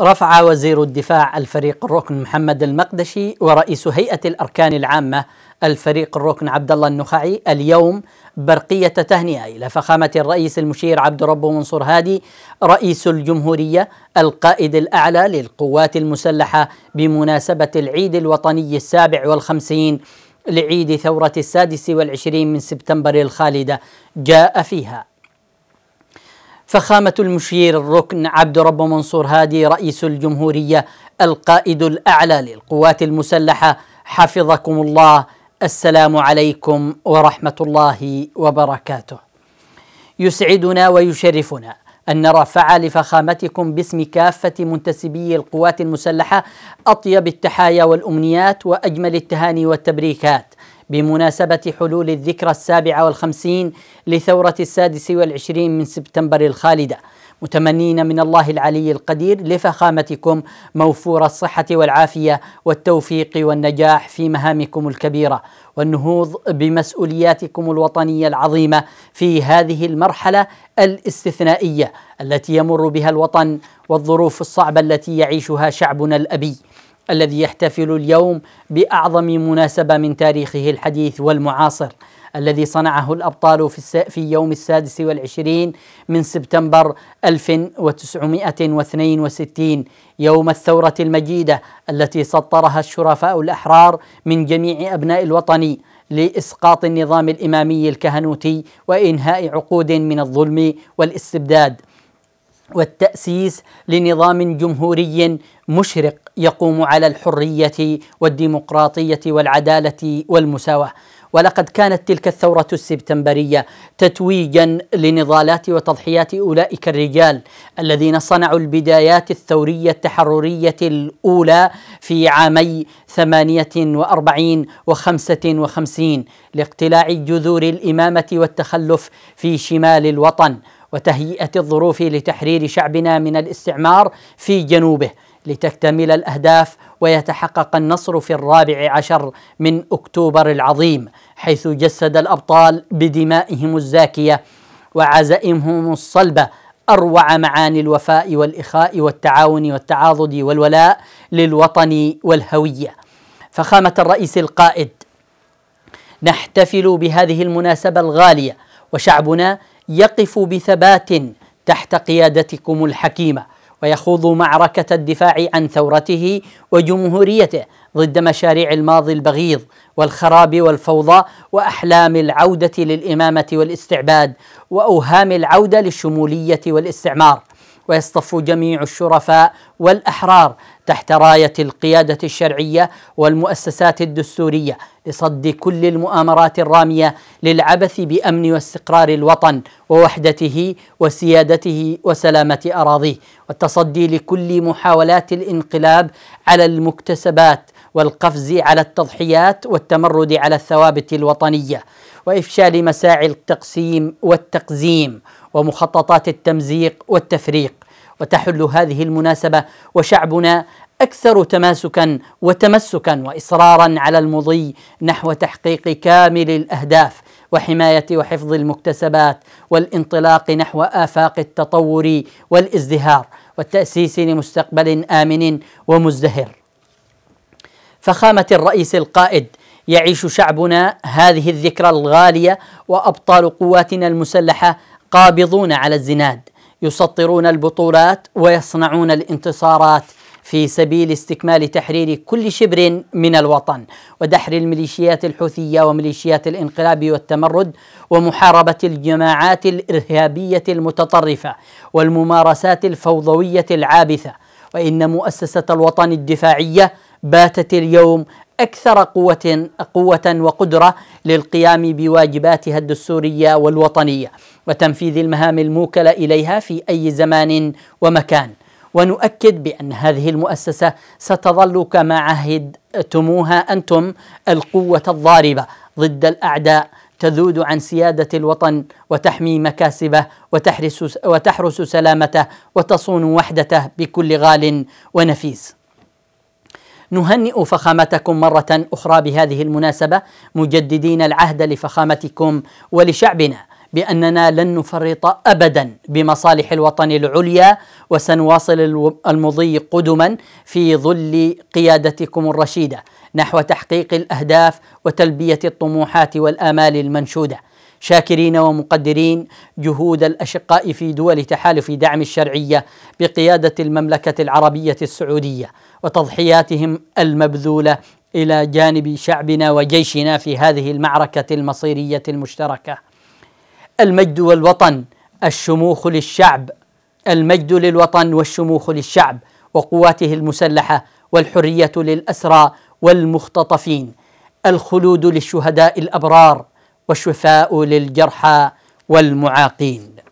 رفع وزير الدفاع الفريق الركن محمد المقدشي ورئيس هيئة الأركان العامة الفريق الركن عبد الله النخعي اليوم برقية تهنئة إلى فخامة الرئيس المشير عبد ربه منصور هادي رئيس الجمهورية القائد الأعلى للقوات المسلحة بمناسبة العيد الوطني السابع والخمسين لعيد ثورة السادس والعشرين من سبتمبر الخالدة جاء فيها فخامة المشير الركن عبد رب منصور هادي رئيس الجمهورية القائد الأعلى للقوات المسلحة حفظكم الله السلام عليكم ورحمة الله وبركاته. يسعدنا ويشرفنا أن نرى فعل فخامتكم باسم كافة منتسبي القوات المسلحة أطيب التحايا والأمنيات وأجمل التهاني والتبريكات بمناسبة حلول الذكرى السابعة والخمسين لثورة السادس والعشرين من سبتمبر الخالدة متمنين من الله العلي القدير لفخامتكم موفور الصحة والعافية والتوفيق والنجاح في مهامكم الكبيرة والنهوض بمسؤولياتكم الوطنية العظيمة في هذه المرحلة الاستثنائية التي يمر بها الوطن والظروف الصعبة التي يعيشها شعبنا الأبي الذي يحتفل اليوم باعظم مناسبه من تاريخه الحديث والمعاصر الذي صنعه الأبطال في, في يوم السادس والعشرين من سبتمبر 1962 يوم الثورة المجيدة التي سطرها الشرفاء الأحرار من جميع أبناء الوطن لإسقاط النظام الإمامي الكهنوتي وإنهاء عقود من الظلم والاستبداد والتأسيس لنظام جمهوري مشرق يقوم على الحرية والديمقراطية والعدالة والمساواة ولقد كانت تلك الثورة السبتمبرية تتويجا لنضالات وتضحيات أولئك الرجال الذين صنعوا البدايات الثورية التحررية الأولى في عامي 48 و 55 لاقتلاع جذور الإمامة والتخلف في شمال الوطن وتهيئه الظروف لتحرير شعبنا من الاستعمار في جنوبه لتكتمل الاهداف ويتحقق النصر في الرابع عشر من اكتوبر العظيم حيث جسد الابطال بدمائهم الزاكيه وعزائمهم الصلبه اروع معاني الوفاء والاخاء والتعاون والتعاضد والولاء للوطن والهويه. فخامه الرئيس القائد نحتفل بهذه المناسبه الغاليه وشعبنا يقف بثبات تحت قيادتكم الحكيمه ويخوض معركه الدفاع عن ثورته وجمهوريته ضد مشاريع الماضي البغيض والخراب والفوضى واحلام العوده للامامه والاستعباد واوهام العوده للشموليه والاستعمار ويصطف جميع الشرفاء والاحرار تحت رايه القياده الشرعيه والمؤسسات الدستوريه لصد كل المؤامرات الراميه للعبث بامن واستقرار الوطن ووحدته وسيادته وسلامه اراضيه والتصدي لكل محاولات الانقلاب على المكتسبات والقفز على التضحيات والتمرد على الثوابت الوطنيه وافشال مساعي التقسيم والتقزيم ومخططات التمزيق والتفريق وتحل هذه المناسبه وشعبنا اكثر تماسكا وتمسكا واصرارا على المضي نحو تحقيق كامل الاهداف وحمايه وحفظ المكتسبات والانطلاق نحو افاق التطور والازدهار والتاسيس لمستقبل امن ومزدهر. فخامه الرئيس القائد يعيش شعبنا هذه الذكرى الغاليه وابطال قواتنا المسلحه قابضون على الزناد يسطرون البطولات ويصنعون الانتصارات في سبيل استكمال تحرير كل شبر من الوطن ودحر الميليشيات الحوثيه وميليشيات الانقلاب والتمرد ومحاربه الجماعات الارهابيه المتطرفه والممارسات الفوضويه العابثه وان مؤسسه الوطن الدفاعيه باتت اليوم اكثر قوه قوه وقدره للقيام بواجباتها الدستوريه والوطنيه وتنفيذ المهام الموكله اليها في اي زمان ومكان ونؤكد بان هذه المؤسسه ستظل كما عهدتموها انتم القوه الضاربه ضد الاعداء تذود عن سياده الوطن وتحمي مكاسبه وتحرس وتحرس سلامته وتصون وحدته بكل غال ونفيس نهنئ فخامتكم مرة أخرى بهذه المناسبة مجددين العهد لفخامتكم ولشعبنا بأننا لن نفرط أبدا بمصالح الوطن العليا وسنواصل المضي قدما في ظل قيادتكم الرشيدة نحو تحقيق الأهداف وتلبية الطموحات والآمال المنشودة شاكرين ومقدرين جهود الاشقاء في دول تحالف دعم الشرعيه بقياده المملكه العربيه السعوديه وتضحياتهم المبذوله الى جانب شعبنا وجيشنا في هذه المعركه المصيريه المشتركه. المجد والوطن الشموخ للشعب المجد للوطن والشموخ للشعب وقواته المسلحه والحريه للاسرى والمختطفين الخلود للشهداء الابرار والشفاء للجرحى والمعاقين